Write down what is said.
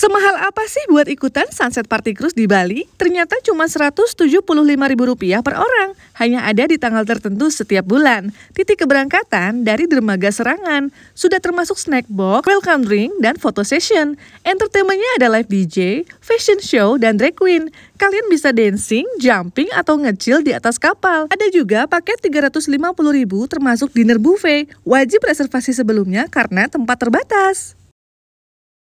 Semahal apa sih buat ikutan sunset party cruise di Bali? Ternyata cuma Rp175.000 per orang. Hanya ada di tanggal tertentu setiap bulan. Titik keberangkatan dari dermaga serangan. Sudah termasuk snack box, welcome drink, dan photo session. Entertainmentnya ada live DJ, fashion show, dan drag queen. Kalian bisa dancing, jumping, atau ngecil di atas kapal. Ada juga paket Rp350.000 termasuk dinner buffet. Wajib reservasi sebelumnya karena tempat terbatas.